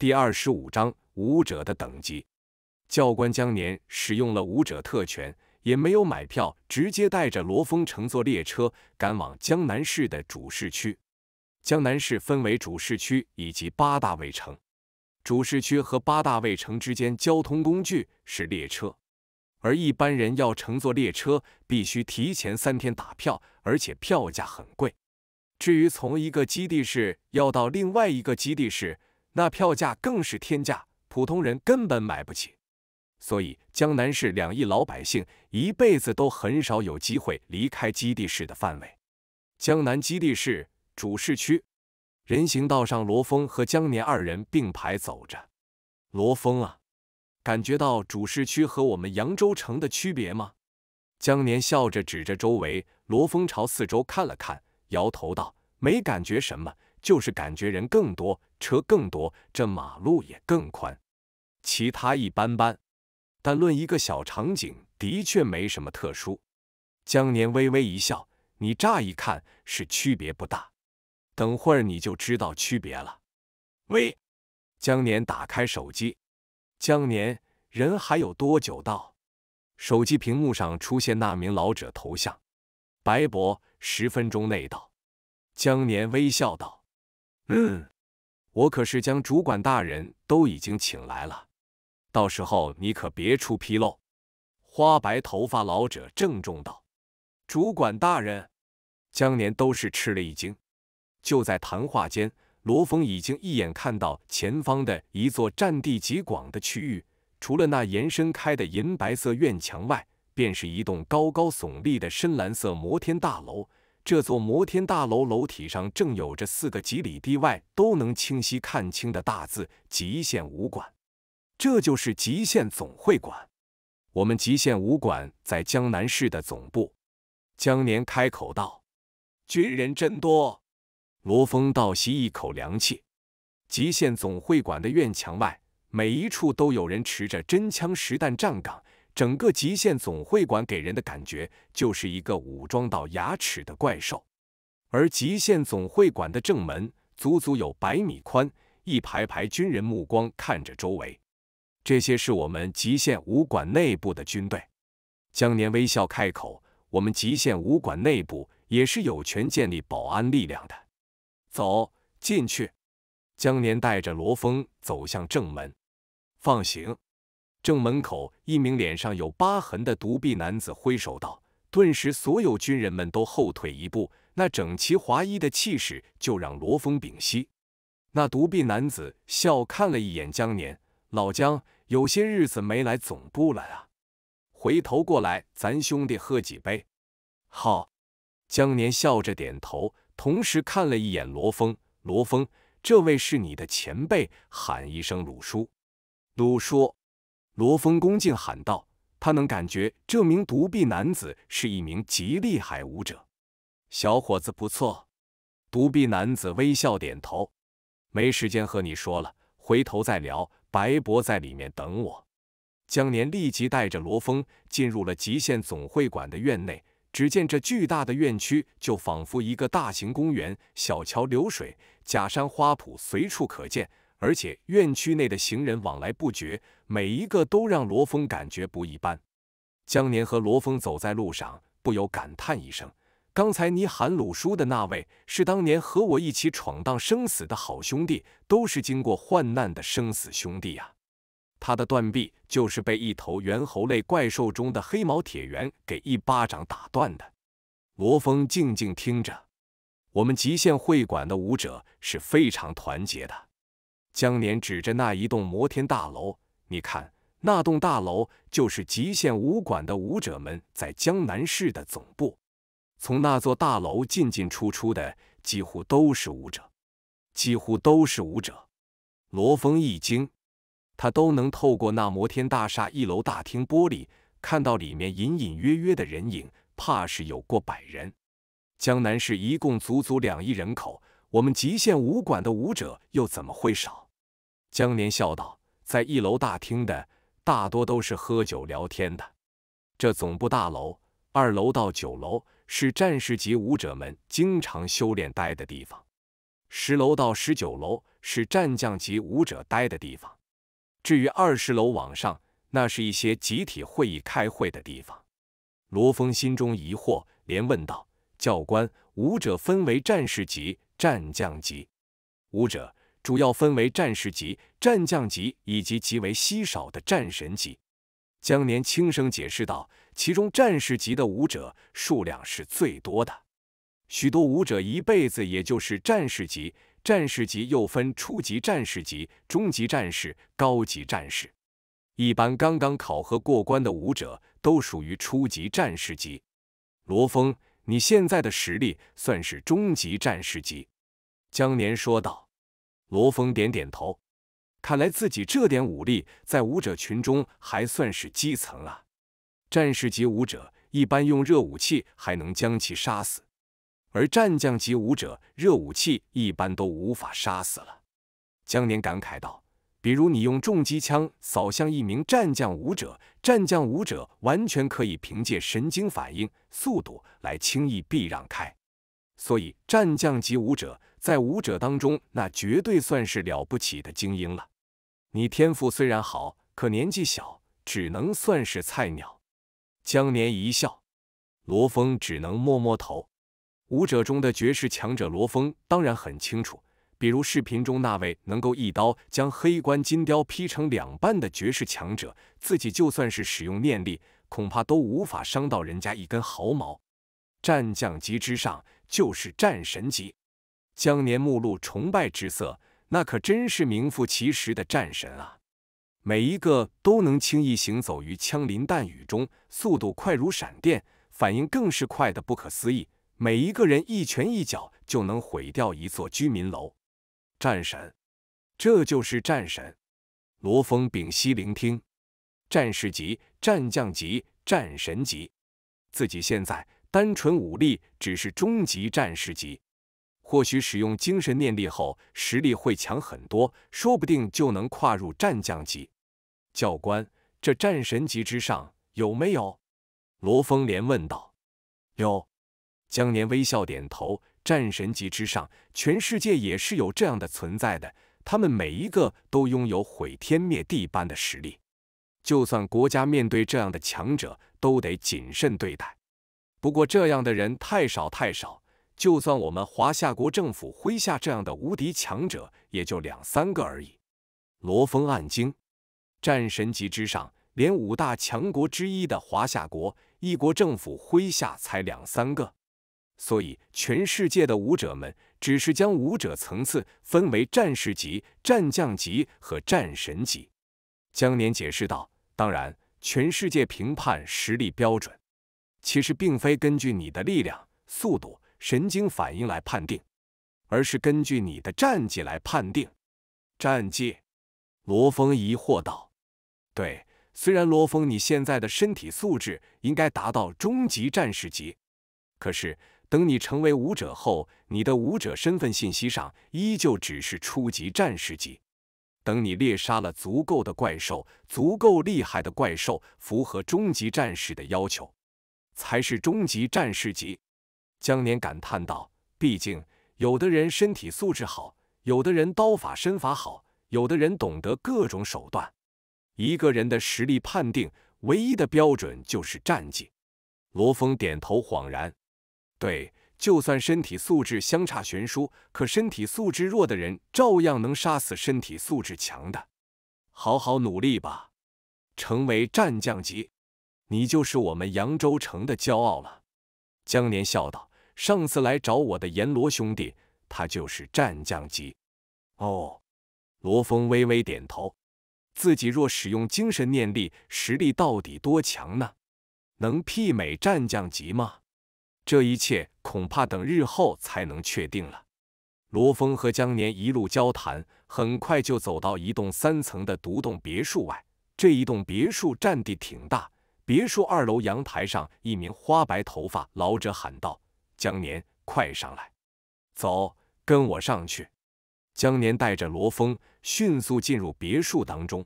第二十五章武者的等级。教官江年使用了武者特权，也没有买票，直接带着罗峰乘坐列车赶往江南市的主市区。江南市分为主市区以及八大卫城，主市区和八大卫城之间交通工具是列车，而一般人要乘坐列车必须提前三天打票，而且票价很贵。至于从一个基地市要到另外一个基地市，那票价更是天价，普通人根本买不起。所以江南市两亿老百姓一辈子都很少有机会离开基地市的范围。江南基地市主市区，人行道上，罗峰和江年二人并排走着。罗峰啊，感觉到主市区和我们扬州城的区别吗？江年笑着指着周围。罗峰朝四周看了看，摇头道：“没感觉什么，就是感觉人更多。”车更多，这马路也更宽，其他一般般。但论一个小场景，的确没什么特殊。江年微微一笑：“你乍一看是区别不大，等会儿你就知道区别了。”喂，江年打开手机。江年人还有多久到？手机屏幕上出现那名老者头像。白博，十分钟内到。江年微笑道：“嗯。”我可是将主管大人都已经请来了，到时候你可别出纰漏。”花白头发老者郑重道。“主管大人，江年都是吃了一惊。就在谈话间，罗峰已经一眼看到前方的一座占地极广的区域，除了那延伸开的银白色院墙外，便是一栋高高耸立的深蓝色摩天大楼。”这座摩天大楼楼体上正有着四个几里地外都能清晰看清的大字“极限武馆”，这就是极限总会馆。我们极限武馆在江南市的总部。江年开口道：“军人真多。”罗峰倒吸一口凉气。极限总会馆的院墙外，每一处都有人持着真枪实弹站岗。整个极限总会馆给人的感觉就是一个武装到牙齿的怪兽，而极限总会馆的正门足足有百米宽，一排排军人目光看着周围。这些是我们极限武馆内部的军队。江年微笑开口：“我们极限武馆内部也是有权建立保安力量的。”走进去。江年带着罗峰走向正门，放行。正门口，一名脸上有疤痕的独臂男子挥手道，顿时所有军人们都后退一步。那整齐划一的气势就让罗峰屏息。那独臂男子笑看了一眼江年，老江，有些日子没来总部了啊，回头过来，咱兄弟喝几杯。好。江年笑着点头，同时看了一眼罗峰，罗峰，这位是你的前辈，喊一声鲁叔。鲁叔。罗峰恭敬喊道：“他能感觉这名独臂男子是一名极厉害武者，小伙子不错。”独臂男子微笑点头：“没时间和你说了，回头再聊。”白伯在里面等我。江年立即带着罗峰进入了极限总会馆的院内，只见这巨大的院区就仿佛一个大型公园，小桥流水、假山花圃随处可见。而且院区内的行人往来不绝，每一个都让罗峰感觉不一般。江年和罗峰走在路上，不由感叹一声：“刚才你喊鲁叔的那位，是当年和我一起闯荡生死的好兄弟，都是经过患难的生死兄弟呀。”他的断臂就是被一头猿猴类怪兽中的黑毛铁猿给一巴掌打断的。罗峰静静听着：“我们极限会馆的武者是非常团结的。”江年指着那一栋摩天大楼，你看，那栋大楼就是极限武馆的武者们在江南市的总部。从那座大楼进进出出的几乎都是武者，几乎都是武者。罗峰一惊，他都能透过那摩天大厦一楼大厅玻璃看到里面隐隐约约的人影，怕是有过百人。江南市一共足足两亿人口，我们极限武馆的武者又怎么会少？江年笑道：“在一楼大厅的大多都是喝酒聊天的。这总部大楼二楼到九楼是战士级武者们经常修炼待的地方，十楼到十九楼是战将级武者待的地方。至于二十楼往上，那是一些集体会议开会的地方。”罗峰心中疑惑，连问道：“教官，武者分为战士级、战将级武者？”主要分为战士级、战将级以及极为稀少的战神级。江年轻声解释道：“其中战士级的武者数量是最多的，许多武者一辈子也就是战士级。战士级又分初级战士级、中级战士、高级战士。一般刚刚考核过关的武者都属于初级战士级。”罗峰，你现在的实力算是中级战士级。江年说道。罗峰点点头，看来自己这点武力在武者群中还算是基层啊。战士级武者一般用热武器还能将其杀死，而战将级武者热武器一般都无法杀死了。江年感慨道：“比如你用重机枪扫向一名战将武者，战将武者完全可以凭借神经反应速度来轻易避让开。所以战将级武者。”在武者当中，那绝对算是了不起的精英了。你天赋虽然好，可年纪小，只能算是菜鸟。江年一笑，罗峰只能摸摸头。武者中的绝世强者，罗峰当然很清楚。比如视频中那位能够一刀将黑冠金雕劈成两半的绝世强者，自己就算是使用念力，恐怕都无法伤到人家一根毫毛。战将级之上，就是战神级。江年目露崇拜之色，那可真是名副其实的战神啊！每一个都能轻易行走于枪林弹雨中，速度快如闪电，反应更是快得不可思议。每一个人一拳一脚就能毁掉一座居民楼。战神，这就是战神。罗峰屏息聆听，战士级、战将级、战神级，自己现在单纯武力只是中级战士级。或许使用精神念力后，实力会强很多，说不定就能跨入战将级。教官，这战神级之上有没有？罗峰连问道。有。江年微笑点头。战神级之上，全世界也是有这样的存在的，他们每一个都拥有毁天灭地般的实力，就算国家面对这样的强者，都得谨慎对待。不过这样的人太少太少。就算我们华夏国政府麾下这样的无敌强者，也就两三个而已。罗峰暗惊，战神级之上，连五大强国之一的华夏国一国政府麾下才两三个，所以全世界的武者们只是将武者层次分为战士级、战将级和战神级。江年解释道：“当然，全世界评判实力标准，其实并非根据你的力量、速度。”神经反应来判定，而是根据你的战绩来判定。战绩？罗峰疑惑道。对，虽然罗峰，你现在的身体素质应该达到终极战士级，可是等你成为武者后，你的武者身份信息上依旧只是初级战士级。等你猎杀了足够的怪兽，足够厉害的怪兽，符合终极战士的要求，才是终极战士级。江年感叹道：“毕竟，有的人身体素质好，有的人刀法身法好，有的人懂得各种手段。一个人的实力判定，唯一的标准就是战绩。”罗峰点头恍然：“对，就算身体素质相差悬殊，可身体素质弱的人照样能杀死身体素质强的。好好努力吧，成为战将级，你就是我们扬州城的骄傲了。”江年笑道：“上次来找我的阎罗兄弟，他就是战将级。”哦，罗峰微微点头。自己若使用精神念力，实力到底多强呢？能媲美战将级吗？这一切恐怕等日后才能确定了。罗峰和江年一路交谈，很快就走到一栋三层的独栋别墅外。这一栋别墅占地挺大。别墅二楼阳台上，一名花白头发老者喊道：“江年，快上来，走，跟我上去。”江年带着罗峰迅速进入别墅当中。